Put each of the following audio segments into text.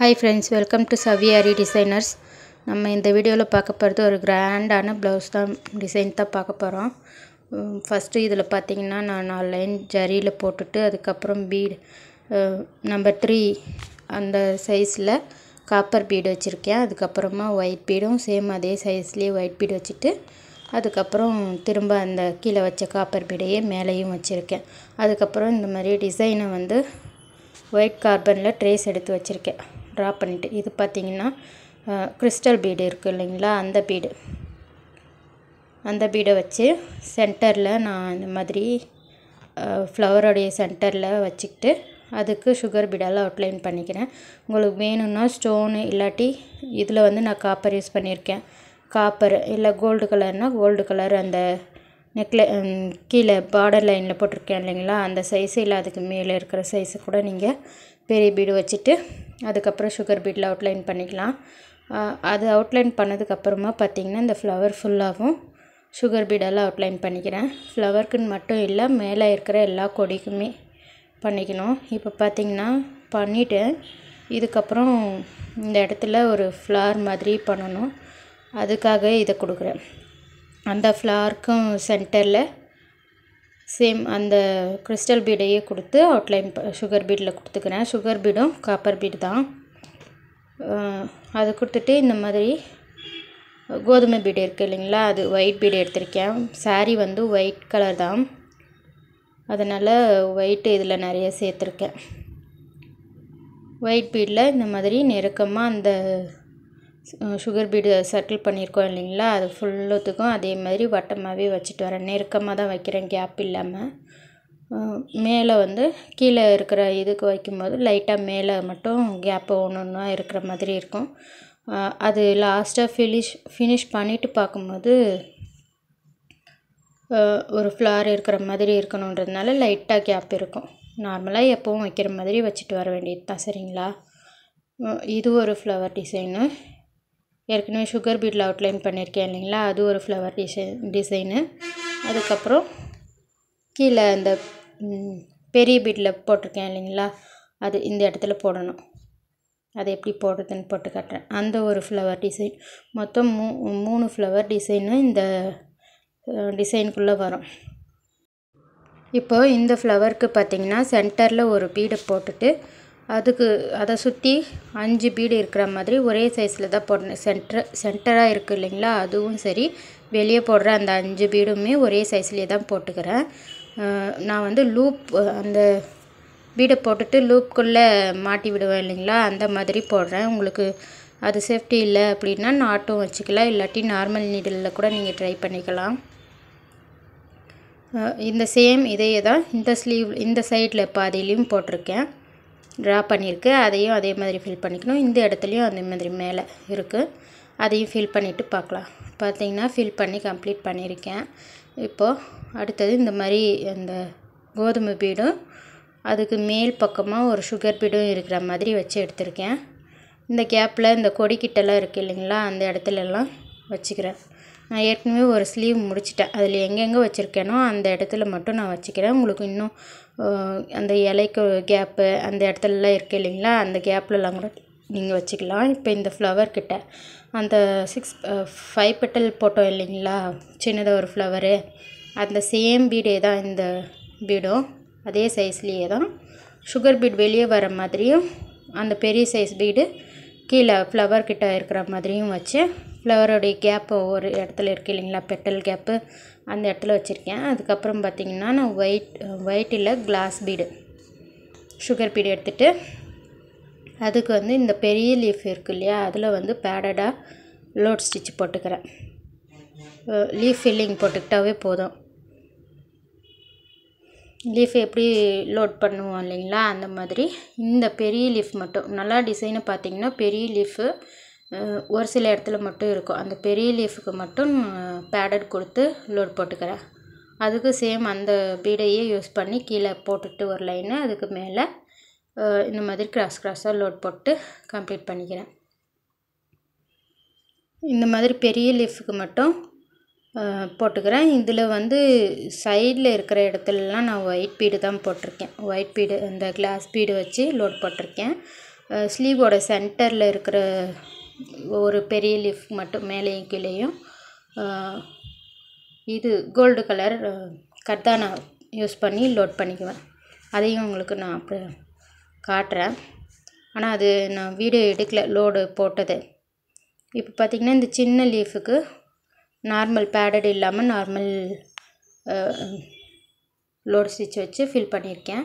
hi friends welcome to சவியாரி designers நம்ம இந்த வீடியோவில் பார்க்க போகிறது ஒரு கிராண்டான ப்ளவுஸ் தான் டிசைன் தான் பார்க்க போகிறோம் ஃபஸ்ட்டு இதில் பார்த்திங்கன்னா நான் நாலு லைன் ஜரியில் போட்டுட்டு அதுக்கப்புறம் பீடு நம்பர் த்ரீ அந்த சைஸில் காப்பர் பீடு வச்சுருக்கேன் அதுக்கப்புறமா ஒயிட் பீடும் சேம் அதே சைஸ்லேயே ஒயிட் பீடு வச்சுட்டு அதுக்கப்புறம் திரும்ப அந்த கீழே வச்ச காப்பர் பீடையே மேலேயும் வச்சுருக்கேன் அதுக்கப்புறம் இந்த மாதிரி டிசைனை வந்து ஒயிட் கார்பனில் ட்ரேஸ் எடுத்து வச்சுருக்கேன் ட்ரா பண்ணிவிட்டு இது பார்த்திங்கன்னா கிறிஸ்டல் பீடு இருக்குது இல்லைங்களா அந்த பீடு அந்த பீடை வச்சு சென்டரில் நான் இந்த மாதிரி ஃப்ளவருடைய சென்டரில் வச்சுக்கிட்டு அதுக்கு சுகர் பீடால் அவுட்லைன் பண்ணிக்கிறேன் உங்களுக்கு வேணும்னா ஸ்டோனு இல்லாட்டி இதில் வந்து நான் காப்பர் யூஸ் பண்ணியிருக்கேன் காப்பர் இல்லை கோல்டு கலர்னால் கோல்டு கலர் அந்த நெக்லே கீழே பார்டர் லைனில் போட்டிருக்கேன் இல்லைங்களா அந்த சைஸு இல்லை அதுக்கு மேலே இருக்கிற சைஸு கூட நீங்கள் பெரிய பீடு வச்சுட்டு அதுக்கப்புறம் சுகர் பீட்டில் அவுட்லைன் பண்ணிக்கலாம் அது அவுட்லைன் பண்ணதுக்கப்புறமா பார்த்திங்கன்னா இந்த ஃப்ளவர் ஃபுல்லாகவும் சுகர் பீடெல்லாம் அவுட்லைன் பண்ணிக்கிறேன் ஃப்ளவருக்குன்னு மட்டும் இல்லை மேலே இருக்கிற எல்லா கொடிக்குமே பண்ணிக்கணும் இப்போ பார்த்திங்கன்னா பண்ணிவிட்டு இதுக்கப்புறம் இந்த இடத்துல ஒரு ஃப்ளார் மாதிரி பண்ணணும் அதுக்காக இதை கொடுக்குறேன் அந்த ஃப்ளார்க்கும் சென்டரில் சேம் அந்த கிறிஸ்டல் பீடையே கொடுத்து அவுட்லைன் சுகர் பீடில் கொடுத்துக்கிறேன் சுகர் பீடும் காப்பர் பீடு தான் அது கொடுத்துட்டு இந்த மாதிரி கோதுமை பீடு இருக்குது இல்லைங்களா அது ஒயிட் பீடு எடுத்திருக்கேன் சாரீ வந்து ஒயிட் கலர் தான் அதனால் ஒயிட்டு இதில் நிறைய சேர்த்துருக்கேன் ஒயிட் பீடில் இந்த மாதிரி நெருக்கமாக அந்த சுகர் பீடு சர்க்கிள் பண்ணியிருக்கோம் இல்லைங்களா அது ஃபுல்லுத்துக்கும் அதே மாதிரி வட்டமாகவே வச்சுட்டு வரேன் நெருக்கமாக தான் வைக்கிறேன் கேப் இல்லாமல் மேலே வந்து கீழே இருக்கிற இதுக்கு வைக்கும்போது லைட்டாக மேலே மட்டும் கேப்பை ஒன்று ஒன்றா இருக்கிற மாதிரி இருக்கும் அது லாஸ்ட்டாக ஃபினிஷ் ஃபினிஷ் பண்ணிவிட்டு பார்க்கும்போது ஒரு ஃப்ளார் இருக்கிற மாதிரி இருக்கணுன்றதுனால லைட்டாக கேப் இருக்கும் நார்மலாக எப்போவும் வைக்கிற மாதிரி வச்சுட்டு வர வேண்டியது தான் சரிங்களா இது ஒரு ஃப்ளவர் டிசைனு ஏற்கனவே சுகர் பீட்ல அவுட்லைன் பண்ணியிருக்கேன் இல்லைங்களா அது ஒரு ஃப்ளவர் டிசைன் டிசைனு அதுக்கப்புறம் கீழே அந்த பெரிய பீட்டில் போட்டிருக்கேன் இல்லைங்களா அது இந்த இடத்துல போடணும் அதை எப்படி போடுறதுன்னு போட்டு காட்டுறேன் அந்த ஒரு ஃப்ளவர் டிசைன் மொத்தம் மூ மூணு ஃப்ளவர் டிசைனு இந்த டிசைனுக்குள்ளே வரும் இப்போது இந்த ஃப்ளவருக்கு பார்த்திங்கன்னா சென்டரில் ஒரு பீடை போட்டுட்டு அதுக்கு அதை சுற்றி அஞ்சு பீடு இருக்கிற மாதிரி ஒரே சைஸில் தான் போடணும் சென்டர் சென்டராக இருக்குது இல்லைங்களா அதுவும் சரி வெளியே போடுற அந்த அஞ்சு பீடுமே ஒரே சைஸ்லேயே தான் போட்டுக்கிறேன் நான் வந்து லூப் அந்த பீடை போட்டுட்டு லூப்புக்குள்ளே மாட்டி விடுவேன் இல்லைங்களா அந்த மாதிரி போடுறேன் உங்களுக்கு அது சேஃப்டி இல்லை அப்படின்னா நாட்டும் வச்சுக்கலாம் இல்லாட்டி நார்மல் நீடலில் கூட நீங்கள் ட்ரை பண்ணிக்கலாம் இந்த சேம் இதையே தான் இந்த ஸ்லீவ் இந்த சைடில் பாதிலையும் போட்டிருக்கேன் ட்ரா பண்ணியிருக்கு அதையும் அதே மாதிரி ஃபில் பண்ணிக்கணும் இந்த இடத்துலையும் அந்த மாதிரி மேலே இருக்குது அதையும் ஃபில் பண்ணிவிட்டு பார்க்கலாம் பார்த்திங்கன்னா ஃபில் பண்ணி கம்ப்ளீட் பண்ணியிருக்கேன் இப்போது அடுத்தது இந்த மாதிரி அந்த கோதுமை பீடும் அதுக்கு மேல் பக்கமாக ஒரு சுகர் பீடும் இருக்கிற மாதிரி வச்சு எடுத்திருக்கேன் இந்த கேப்பில் இந்த கொடிக்கிட்டெல்லாம் இருக்குது இல்லைங்களா அந்த இடத்துலலாம் வச்சுக்கிறேன் நான் ஏற்கனவே ஒரு ஸ்லீவ் முடிச்சிட்டேன் அதில் எங்கெங்கே வச்சுருக்கேனோ அந்த இடத்துல மட்டும் நான் வச்சுக்கிறேன் உங்களுக்கு இன்னும் அந்த இலைக்கு கேப்பு அந்த இடத்துலலாம் இருக்குது இல்லைங்களா அந்த கேப்லலாம் கூட நீங்கள் வச்சுக்கலாம் இப்போ இந்த ஃப்ளவர் கிட்ட அந்த சிக்ஸ் ஃபைவ் பெட்டல் போட்டோம் இல்லைங்களா சின்னதாக ஒரு ஃப்ளவரு அந்த சேம் பீடே தான் இந்த பீடும் அதே சைஸ்லேயே தான் சுகர் பீட் வெளியே வர மாதிரியும் அந்த பெரிய சைஸ் பீடு கீழே ஃப்ளவர் கிட்ட இருக்கிற மாதிரியும் வச்சு ஃப்ளவருடைய கேப்பு ஒரு இடத்துல இருக்குது இல்லைங்களா பெட்டல் கேப்பு அந்த இடத்துல வச்சுருக்கேன் அதுக்கப்புறம் பார்த்திங்கன்னா நான் ஒயிட் ஒயிட்டில் கிளாஸ் பீடு சுகர் பீடு எடுத்துகிட்டு அதுக்கு வந்து இந்த பெரிய லீஃப் இருக்குது இல்லையா அதில் வந்து பேடடாக லோட் ஸ்டிச் போட்டுக்கிறேன் லீஃப் ஃபில்லிங் போட்டுக்கிட்டாவே போதும் லீஃப் எப்படி லோட் பண்ணுவோம் இல்லைங்களா அந்த மாதிரி இந்த பெரிய லீஃப் மட்டும் நல்லா டிசைனை பார்த்திங்கன்னா பெரிய லீஃபு ஒரு சில இடத்துல மட்டும் இருக்கும் அந்த பெரிய லீஃபுக்கு மட்டும் பேடட் கொடுத்து லோட் போட்டுக்கிறேன் அதுக்கு சேம் அந்த பீடையே யூஸ் பண்ணி கீழே போட்டுட்டு ஒரு லைனு அதுக்கு மேலே இந்த மாதிரி கிராஸ் கிராஸாக லோட் போட்டு கம்ப்ளீட் பண்ணிக்கிறேன் இந்த மாதிரி பெரிய லீஃபுக்கு மட்டும் போட்டுக்கிறேன் இதில் வந்து சைடில் இருக்கிற இடத்துலலாம் நான் ஒயிட் பீடு தான் போட்டிருக்கேன் ஒயிட் பீடு இந்த கிளாஸ் பீடு வச்சு லோட் போட்டிருக்கேன் ஸ்லீவோட சென்டரில் இருக்கிற ஒரு பெரிய லீஃப் மட்டும் மேலேயும் கீழேயும் இது கோல்டு கலர் கர்தானா யூஸ் பண்ணி லோட் பண்ணிக்குவேன் அதையும் உங்களுக்கு நான் அப்படி காட்டுறேன் ஆனால் அது நான் வீடியோ எடுக்கல லோடு போட்டது இப்போ பார்த்திங்கன்னா இந்த சின்ன லீஃபுக்கு நார்மல் பேடட் இல்லாமல் நார்மல் லோடு ஸ்டிச் வச்சு ஃபில் பண்ணியிருக்கேன்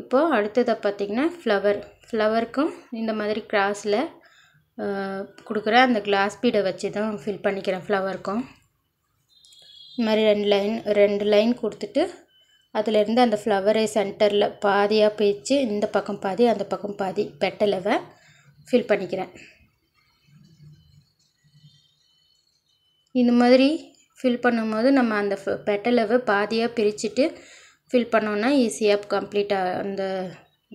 இப்போது அடுத்ததை பார்த்திங்கன்னா ஃப்ளவர் ஃப்ளவருக்கும் இந்த மாதிரி கிராஸில் கொடுக்குற அந்த கிளாஸ் பீடை வச்சு தான் ஃபில் பண்ணிக்கிறேன் ஃப்ளவருக்கும் இந்த மாதிரி ரெண்டு லைன் ரெண்டு லைன் கொடுத்துட்டு அதுலேருந்து அந்த ஃப்ளவரை சென்டரில் பாதியாக பிரித்து இந்த பக்கம் பாதி அந்த பக்கம் பாதி பெட்டலவை ஃபில் பண்ணிக்கிறேன் இந்த மாதிரி ஃபில் பண்ணும்போது நம்ம அந்த பெட்டலவை பாதியாக பிரிச்சுட்டு ஃபில் பண்ணோன்னா ஈஸியாக கம்ப்ளீட்டாக அந்த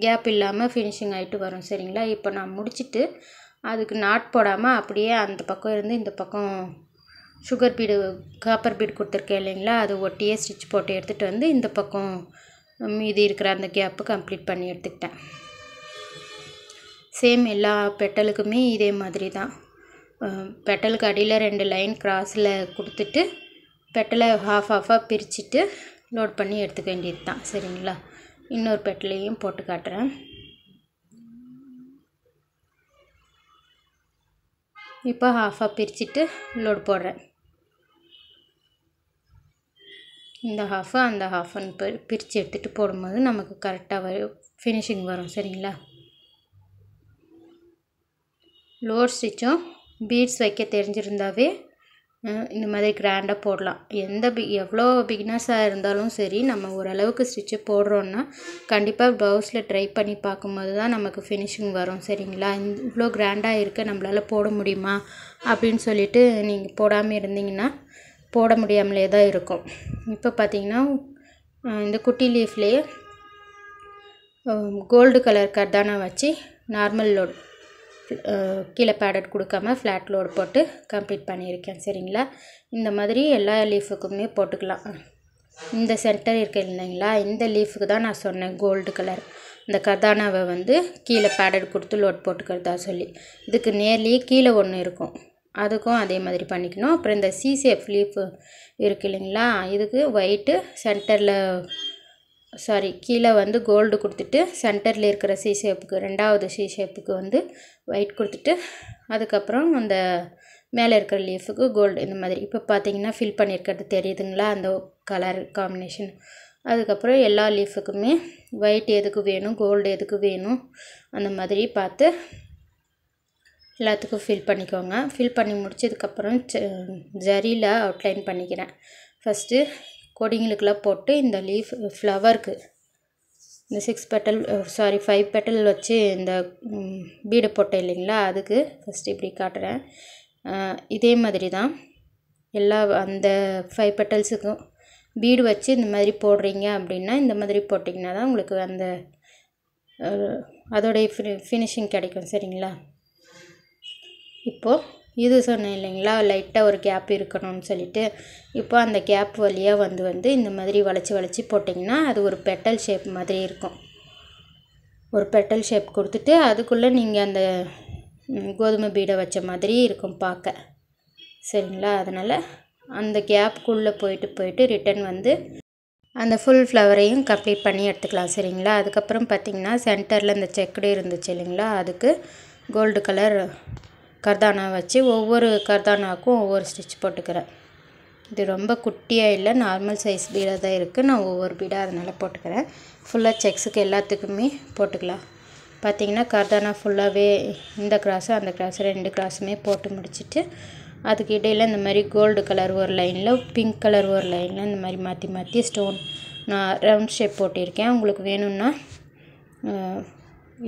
கேப் இல்லாமல் ஃபினிஷிங் ஆகிட்டு வரும் சரிங்களா இப்போ நான் முடிச்சுட்டு அதுக்கு நாட் போடாமல் அப்படியே அந்த பக்கம் இருந்து இந்த பக்கம் சுகர் பீடு காப்பர் பீடு கொடுத்துருக்கேன் இல்லைங்களா அது ஒட்டியே ஸ்டிச் போட்டு எடுத்துகிட்டு வந்து இந்த பக்கம் மீதி இருக்கிற அந்த கேப்பு கம்ப்ளீட் பண்ணி எடுத்துக்கிட்டேன் சேம் எல்லா பெட்டலுக்குமே இதே மாதிரி தான் பெட்டலுக்கு அடியில் ரெண்டு லைன் கிராஸில் கொடுத்துட்டு பெட்டலை ஹாஃப் ஹாஃபாக பிரிச்சுட்டு லோட் பண்ணி எடுத்துக்க வேண்டியது தான் சரிங்களா இன்னொரு பெட்டலையும் போட்டு காட்டுறேன் இப்போ ஹாஃபாக பிரிச்சுட்டு லோடு போடுறேன் இந்த ஹாஃபு அந்த ஹாஃபுன்னு பிரித்து எடுத்துகிட்டு போடும்போது நமக்கு கரெக்டாக வரும் ஃபினிஷிங் வரும் சரிங்களா லோட் ஸ்டிச்சும் பீட்ஸ் வைக்க தெரிஞ்சிருந்தாவே இந்த மாதிரி கிராண்டாக போடலாம் எந்த பி எவ்வளோ பிகினர்ஸாக இருந்தாலும் சரி நம்ம ஓரளவுக்கு ஸ்டிச்சு போடுறோன்னா கண்டிப்பாக ப்ளவுஸில் ட்ரை பண்ணி பார்க்கும்போது தான் நமக்கு ஃபினிஷிங் வரும் சரிங்களா இவ்வளோ கிராண்டாக இருக்க நம்மளால் போட முடியுமா அப்படின்னு சொல்லிட்டு நீங்கள் போடாமல் இருந்தீங்கன்னா போட முடியாமலே தான் இருக்கும் இப்போ பார்த்தீங்கன்னா இந்த குட்டி லீஃப்லேயே கோல்டு கலர் கர்தானா வச்சு நார்மல் லோட் கீழே பேடட் கொடுக்காம ஃப்ளாட் லோடு போட்டு கம்ப்ளீட் பண்ணியிருக்கேன் சரிங்களா இந்த மாதிரி எல்லா லீஃபுக்குமே போட்டுக்கலாம் இந்த சென்டர் இருக்கு இல்லைங்களா இந்த லீஃபுக்கு தான் நான் சொன்னேன் கோல்டு கலர் இந்த கதானாவை வந்து கீழே பேடட் கொடுத்து லோட் போட்டுக்கிறதா சொல்லி இதுக்கு நேர்லி கீழே ஒன்று இருக்கும் அதுக்கும் அதே மாதிரி பண்ணிக்கணும் அப்புறம் இந்த சிசேஃப் லீஃப் இருக்கு இல்லைங்களா இதுக்கு ஒயிட்டு சென்டரில் சாரி கீழே வந்து கோல்டு கொடுத்துட்டு சென்டரில் இருக்கிற சி ஷேப்புக்கு ரெண்டாவது சி ஷேப்புக்கு வந்து ஒயிட் கொடுத்துட்டு அதுக்கப்புறம் அந்த மேலே இருக்கிற லீஃபுக்கு கோல்டு இந்த மாதிரி இப்போ பார்த்தீங்கன்னா ஃபில் பண்ணியிருக்கிறது தெரியுதுங்களா அந்த கலர் காம்பினேஷன் அதுக்கப்புறம் எல்லா லீஃபுக்குமே ஒயிட் எதுக்கு வேணும் கோல்டு எதுக்கு வேணும் அந்த மாதிரி பார்த்து எல்லாத்துக்கும் ஃபில் பண்ணிக்கோங்க ஃபில் பண்ணி முடிச்சதுக்கப்புறம் ஜரியில் அவுட்லைன் பண்ணிக்கிறேன் ஃபஸ்ட்டு கொடிங்களுக்கெல்லாம் போட்டு இந்த லீஃப் ஃப்ளவருக்கு இந்த six petal sorry five petal வச்சு இந்த பீடை போட்டேன் இல்லைங்களா அதுக்கு ஃபஸ்ட்டு இப்படி காட்டுறேன் இதே மாதிரி தான் எல்லா அந்த ஃபைவ் பெட்டல்ஸுக்கும் பீடு வச்சு இந்த மாதிரி போடுறீங்க அப்படின்னா இந்த மாதிரி போட்டிங்கன்னா தான் உங்களுக்கு அந்த அதோடைய ஃபினிஷிங் கிடைக்கும் சரிங்களா இப்போது இது சொன்னேன் இல்லைங்களா லைட்டாக ஒரு கேப் இருக்கணும்னு சொல்லிட்டு இப்போ அந்த கேப் வழியாக வந்து வந்து இந்த மாதிரி வளைச்சி வளைச்சி போட்டிங்கன்னா அது ஒரு பெட்டல் ஷேப் மாதிரி இருக்கும் ஒரு பெட்டல் ஷேப் கொடுத்துட்டு அதுக்குள்ளே நீங்கள் அந்த கோதுமை பீடை வச்ச மாதிரி இருக்கும் பார்க்க சரிங்களா அதனால் அந்த கேப்புக்குள்ளே போயிட்டு போயிட்டு ரிட்டன் வந்து அந்த ஃபுல் ஃப்ளவரையும் கம்ப்ளீட் பண்ணி எடுத்துக்கலாம் சரிங்களா அதுக்கப்புறம் பார்த்திங்கன்னா சென்டரில் இந்த செக்குடு இருந்துச்சு இல்லைங்களா அதுக்கு கோல்டு கலர் கர்தானா வச்சு ஒவ்வொரு கர்தானாக்கும் ஒவ்வொரு ஸ்டிச் போட்டுக்கிறேன் இது ரொம்ப குட்டியாக இல்லை நார்மல் சைஸ் பீடாக தான் இருக்குது நான் ஒவ்வொரு பீடாக அதனால் போட்டுக்கிறேன் ஃபுல்லாக செக்ஸுக்கு எல்லாத்துக்குமே போட்டுக்கலாம் பார்த்திங்கன்னா கர்தானா ஃபுல்லாகவே இந்த கிராஸு அந்த கிராஸு ரெண்டு கிராஸுமே போட்டு முடிச்சுட்டு அதுக்கு இடையில் இந்த மாதிரி கோல்டு கலர் ஒரு லைனில் பிங்க் கலர் ஒரு லைனில் இந்த மாதிரி மாற்றி மாற்றி ஸ்டோன் நான் ரவுண்ட் ஷேப் போட்டிருக்கேன் உங்களுக்கு வேணும்னா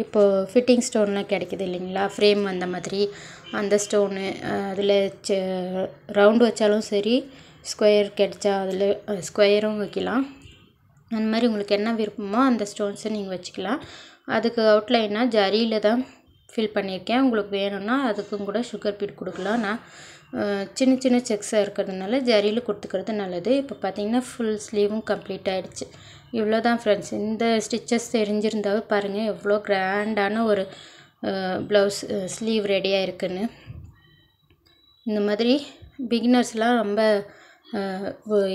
இப்போது ஃபிட்டிங் ஸ்டோன்லாம் கிடைக்கிது இல்லைங்களா ஃப்ரேம் அந்த மாதிரி அந்த ஸ்டோனு அதில் ரவுண்டு வச்சாலும் சரி ஸ்கொயர் கிடைச்சா அதில் ஸ்கொயரும் வைக்கலாம் அந்த மாதிரி உங்களுக்கு என்ன விருப்பமோ அந்த ஸ்டோன்ஸை நீங்கள் வச்சுக்கலாம் அதுக்கு அவுட்லைனாக ஜரியில் தான் ஃபில் பண்ணியிருக்கேன் உங்களுக்கு வேணும்னா அதுக்கும் கூட சுகர் பீட் கொடுக்கலாம் நான் சின்ன சின்ன செக்ஸாக இருக்கிறதுனால ஜரியில் கொடுத்துக்கிறது நல்லது இப்போ பார்த்திங்கன்னா ஃபுல் ஸ்லீவும் கம்ப்ளீட் ஆகிடுச்சு இவ்வளோ தான் ஃப்ரெண்ட்ஸ் இந்த ஸ்டிச்சஸ் தெரிஞ்சிருந்தாவே பாருங்கள் எவ்வளோ கிராண்டான ஒரு ப்ளவுஸ் ஸ்லீவ் ரெடியாக இருக்குன்னு இந்த மாதிரி பிகினர்ஸ்லாம் ரொம்ப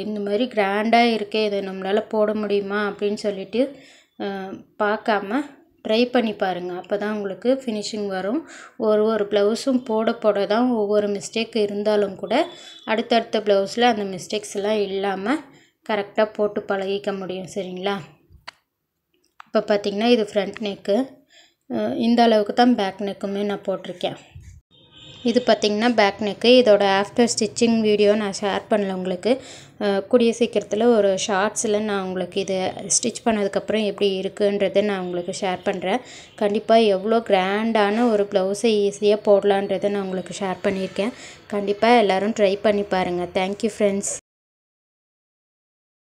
இந்த மாதிரி கிராண்டாக இருக்கே இதை நம்மளால் போட முடியுமா அப்படின்னு சொல்லிட்டு பார்க்காம ட்ரை பண்ணி பாருங்கள் அப்போ தான் உங்களுக்கு ஃபினிஷிங் வரும் ஒரு ஒரு ப்ளவுஸும் போட போட தான் ஒவ்வொரு மிஸ்டேக் இருந்தாலும் கூட அடுத்தடுத்த ப்ளவுஸில் அந்த மிஸ்டேக்ஸ் எல்லாம் இல்லாமல் கரெக்டாக போட்டு பழகிக்க முடியும் சரிங்களா இப்போ பார்த்திங்கன்னா இது ஃப்ரண்ட் நெக்கு இந்த அளவுக்கு தான் பேக் நெக்குமே நான் போட்டிருக்கேன் இது பார்த்திங்கன்னா பேக் நெக்கு இதோட ஆஃப்டர் ஸ்டிச்சிங் வீடியோ நான் ஷேர் பண்ணல உங்களுக்கு கூடிய சீக்கிரத்தில் ஒரு ஷார்ட்ஸில் நான் உங்களுக்கு இது ஸ்டிச் பண்ணதுக்கப்புறம் எப்படி இருக்குன்றதை நான் உங்களுக்கு ஷேர் பண்ணுறேன் கண்டிப்பாக எவ்வளோ கிராண்டான ஒரு ப்ளவுஸை ஈஸியாக போடலான்றதை நான் உங்களுக்கு ஷேர் பண்ணியிருக்கேன் கண்டிப்பாக எல்லோரும் ட்ரை பண்ணி பாருங்கள் தேங்க்யூ ஃப்ரெண்ட்ஸ்